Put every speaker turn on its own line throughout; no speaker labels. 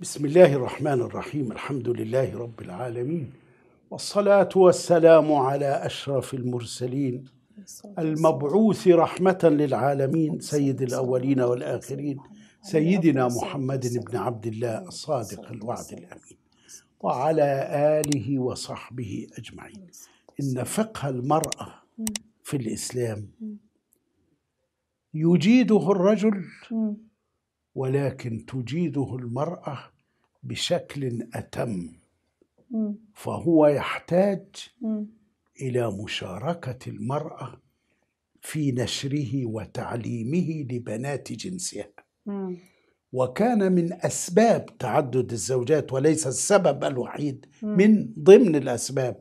بسم الله الرحمن الرحيم الحمد لله رب العالمين والصلاة والسلام على أشرف المرسلين المبعوث رحمة للعالمين سيد الأولين والآخرين سيدنا محمد بن عبد الله الصادق الوعد الأمين وعلى آله وصحبه أجمعين إن فقه المرأة في الإسلام يجيده الرجل ولكن تجيده المرأة بشكل أتم فهو يحتاج إلى مشاركة المرأة في نشره وتعليمه لبنات جنسها وكان من أسباب تعدد الزوجات وليس السبب الوحيد من ضمن الأسباب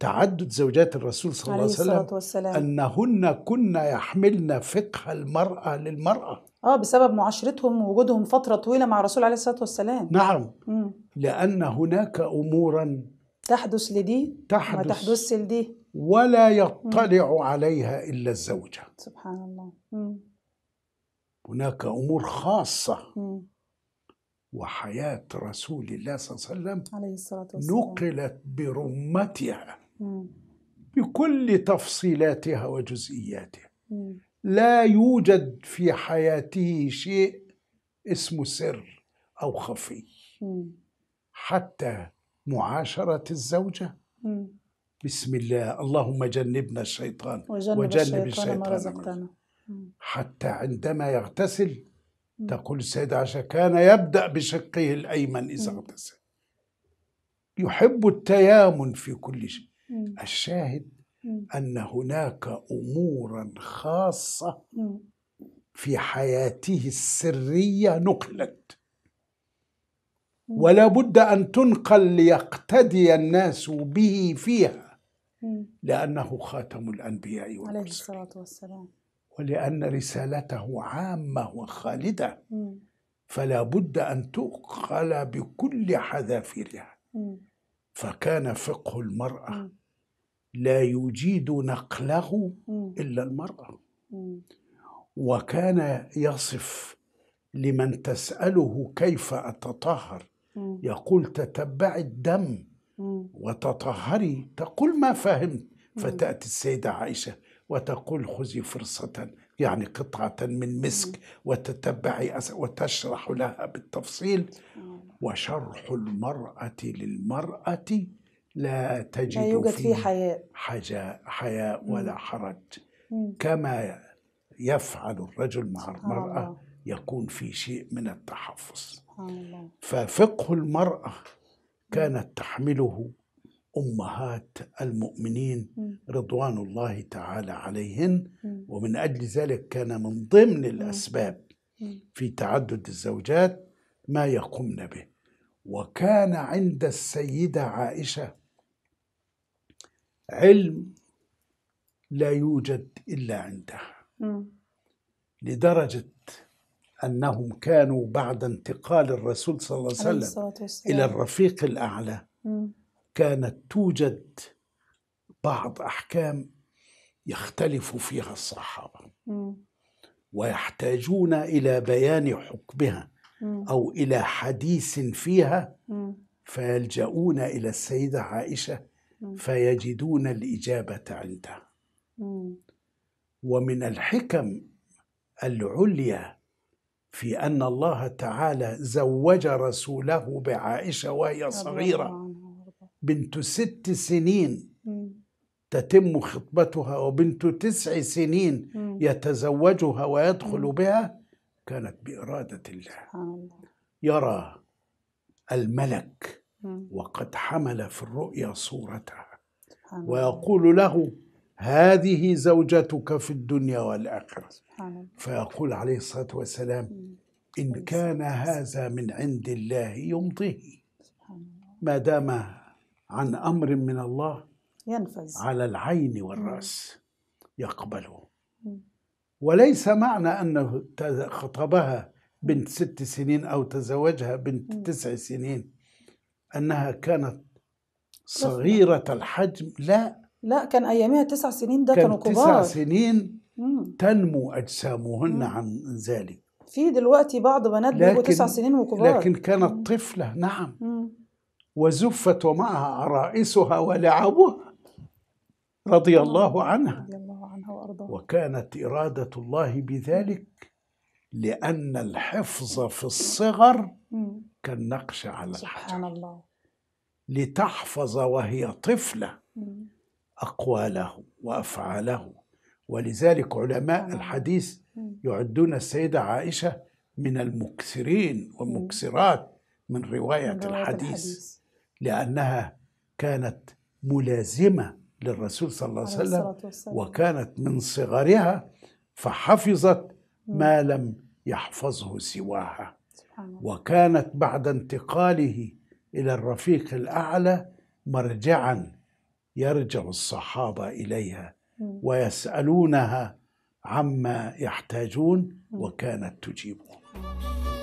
تعدد زوجات الرسول صلى الله عليه وسلم والسلام. أنهن كن يحملن فقه المرأة للمرأة آه بسبب معاشرتهم ووجودهم فترة طويلة مع الرسول عليه الصلاة والسلام نعم مم. لأن هناك أمورا تحدث لدي تحدث ما تحدث لدي ولا يطلع مم. عليها إلا الزوجة سبحان الله مم. هناك امور خاصه وحياه رسول الله صلى الله عليه وسلم عليه الصلاه والسلام نقلت برمتها بكل تفصيلاتها وجزئياتها لا يوجد في حياته شيء اسمه سر او خفي حتى معاشره الزوجه بسم الله اللهم جنبنا الشيطان وجنب, وجنب الشيطان, الشيطان ما رزقتنا حتى عندما يغتسل تقول السيدة عائشة كان يبدأ بشقه الأيمن إذا اغتسل يحب التيامن في كل شيء الشاهد أن هناك أمورا خاصة في حياته السرية نقلت ولا بد أن تنقل ليقتدي الناس به فيها لأنه خاتم الأنبياء والمرسلين عليه الصلاة والسلام ولأن رسالته عامة وخالدة فلا بد أن تؤخل بكل حذافيرها فكان فقه المرأة لا يجيد نقله إلا المرأة وكان يصف لمن تسأله كيف أتطهر يقول تتبعي الدم وتطهري تقول ما فهمت فتأتي السيدة عائشة وتقول خذي فرصة يعني قطعة من مسك وتتبعي وتشرح لها بالتفصيل وشرح المرأة للمرأة لا تجد لا يوجد فيه حياء حاجة حياء ولا حرج كما يفعل الرجل مع المرأة يكون في شيء من التحفظ ففقه المرأة كانت تحمله امهات المؤمنين رضوان الله تعالى عليهن ومن اجل ذلك كان من ضمن الاسباب في تعدد الزوجات ما يقمن به وكان عند السيده عائشه علم لا يوجد الا عندها لدرجه انهم كانوا بعد انتقال الرسول صلى الله عليه وسلم الى الرفيق الاعلى كانت توجد بعض أحكام يختلف فيها الصحابة ويحتاجون إلى بيان حكمها أو إلى حديث فيها فيلجؤون إلى السيدة عائشة فيجدون الإجابة عندها ومن الحكم العليا في أن الله تعالى زوج رسوله بعائشة وهي صغيرة بنت ست سنين تتم خطبتها وبنت تسع سنين يتزوجها ويدخل بها كانت بإرادة الله يرى الملك وقد حمل في الرؤيا صورتها ويقول له هذه زوجتك في الدنيا والآخرة فيقول عليه الصلاة والسلام إن كان هذا من عند الله يمضيه ما دام عن أمر من الله ينفذ على العين والرأس يقبله وليس معنى أنه خطبها بنت ست سنين أو تزوجها بنت تسع سنين أنها كانت صغيرة الحجم لا لا كان أيامها تسع سنين ده كان كانوا كبار تسع سنين تنمو أجسامهن عن ذلك في دلوقتي بعض بنات بيبقوا تسع سنين وكبار لكن كانت طفلة نعم وزفت ومعها عرائسها ولعبها رضي الله عنها وكانت إرادة الله بذلك لأن الحفظ في الصغر كالنقش على الحجر سبحان الله لتحفظ وهي طفلة أقواله وأفعاله ولذلك علماء الحديث يعدون السيدة عائشة من المكسرين والمكسرات من رواية الحديث لأنها كانت ملازمة للرسول صلى الله عليه وسلم وكانت من صغرها فحفظت ما لم يحفظه سواها وكانت بعد انتقاله إلى الرفيق الأعلى مرجعا يرجع الصحابة إليها ويسألونها عما يحتاجون وكانت تجيبهم